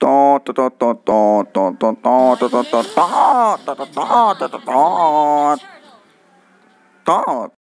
Dot.